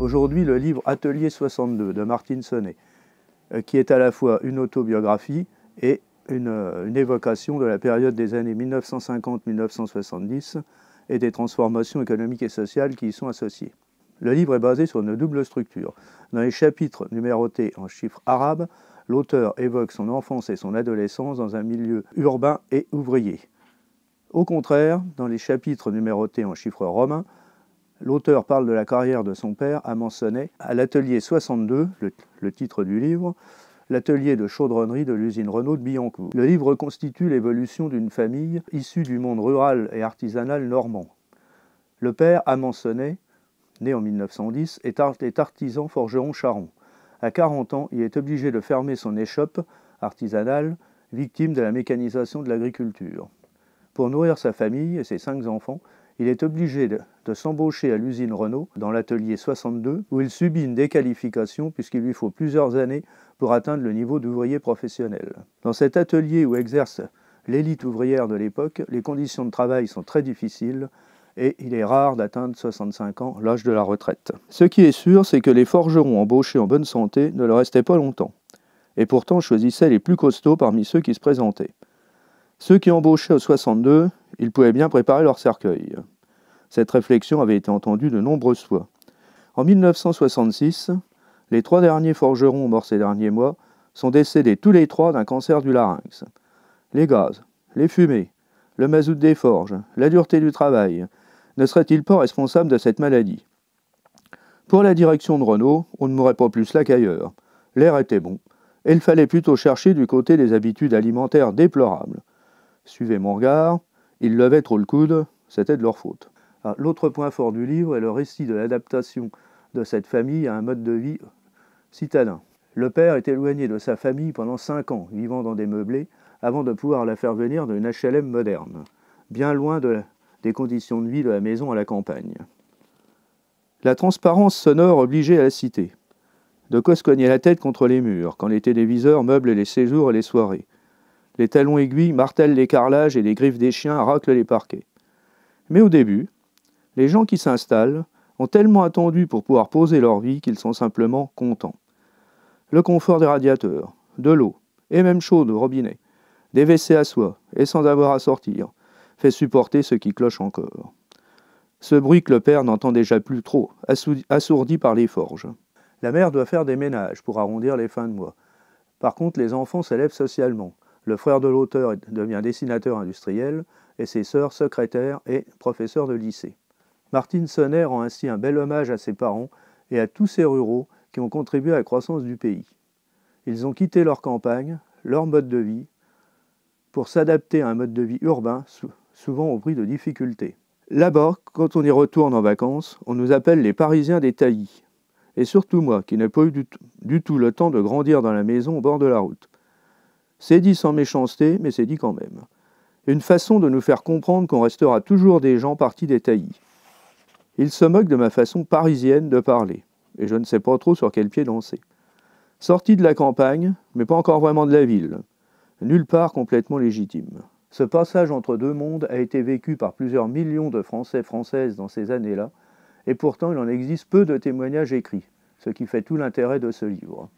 Aujourd'hui, le livre Atelier 62 de Martine Sonnet, euh, qui est à la fois une autobiographie et une, euh, évocation de la période des années 1950-1970 et des transformations économiques et sociales qui y sont associées. Le livre est basé sur une double structure. Dans les chapitres numérotés en chiffres arabes, l'auteur évoque son enfance et son adolescence dans un milieu urbain et ouvrier. Au contraire, dans les chapitres numérotés en chiffres romains, L'auteur parle de la carrière de son père, à à l'atelier 62, le, titre du livre, l'atelier de chaudronnerie de l'usine Renault de Billancourt. Le livre constitue l'évolution d'une famille issue du monde rural et artisanal normand. Le père, à né en 1910, est, est artisan forgeron charron. À 40 ans, il est obligé de fermer son échoppe artisanale, victime de la mécanisation de l'agriculture. Pour nourrir sa famille et ses cinq enfants, il est obligé de, s'embaucher à l'usine Renault dans l'atelier 62 où il subit une déqualification puisqu'il lui faut plusieurs années pour atteindre le niveau d'ouvrier professionnel. Dans cet atelier où exerce l'élite ouvrière de l'époque, les conditions de travail sont très difficiles et il est rare d'atteindre 65 ans, l'âge de la retraite. Ce qui est sûr, c'est que les forgerons embauchés en bonne santé ne leur restaient pas longtemps, et pourtant choisissaient les plus costauds parmi ceux qui se présentaient. Ceux qui embauchaient au 62, ils pouvaient bien préparer leur cercueil. Cette réflexion avait été entendue de nombreuses fois. En 1966, les trois derniers forgerons morts ces derniers mois sont décédés tous les trois d'un cancer du larynx. Les gaz, les fumées, le mazout des forges, la dureté du travail, ne seraient-ils pas responsables de cette maladie Pour la direction de Renault, on ne mourrait pas plus là qu'ailleurs. L'air était bon, et il fallait plutôt chercher du côté des habitudes alimentaires déplorables, suivez mon regard, ils levaient trop le coude, c'était de leur faute. Ah, l'autre point fort du livre est le récit de l'adaptation de cette famille à un mode de vie euh, citadin. Le père est éloigné de sa famille pendant cinq ans, vivant dans des meublés, avant de pouvoir la faire venir d'une HLM moderne, bien loin des conditions de vie de la maison à la campagne. La transparence sonore obligeait à la cité. De quoi se cogner la tête contre les murs, quand les téléviseurs meublent les séjours et les soirées. Les talons aiguilles martèlent les carrelages et les griffes des chiens raclent les parquets. Mais au début, les gens qui s'installent ont tellement attendu pour pouvoir poser leur vie qu'ils sont simplement contents. Le confort des radiateurs, de l'eau, et même chaude au robinet, des WC à soi, et sans avoir à sortir, fait supporter ce qui cloche encore. Ce bruit que le père n'entend déjà plus trop, assourdi par les forges. La mère doit faire des ménages pour arrondir les fins de mois. Par contre, les enfants s'élèvent socialement. Le frère de l'auteur devient dessinateur industriel et ses sœurs secrétaires et professeurs de lycée. Martine Sonner rend ainsi un bel hommage à ses parents et à tous ces ruraux qui ont contribué à la croissance du pays. Ils ont quitté leur campagne, leur mode de vie, pour s'adapter à un mode de vie urbain, souvent au prix de difficultés. Là-bas, quand on y retourne en vacances, on nous appelle les Parisiens des taillis. Et surtout moi, qui n'ai pas eu du, tout le temps de grandir dans la maison au bord de la route. C'est dit sans méchanceté, mais c'est dit quand même. Une façon de nous faire comprendre qu'on restera toujours des gens partis des taillis. Il se moque de ma façon parisienne de parler, et je ne sais pas trop sur quel pied danser. Sorti de la campagne, mais pas encore vraiment de la ville. Nulle part complètement légitime. Ce passage entre deux mondes a été vécu par plusieurs millions de Français françaises dans ces années-là, et pourtant il en existe peu de témoignages écrits, ce qui fait tout l'intérêt de ce livre.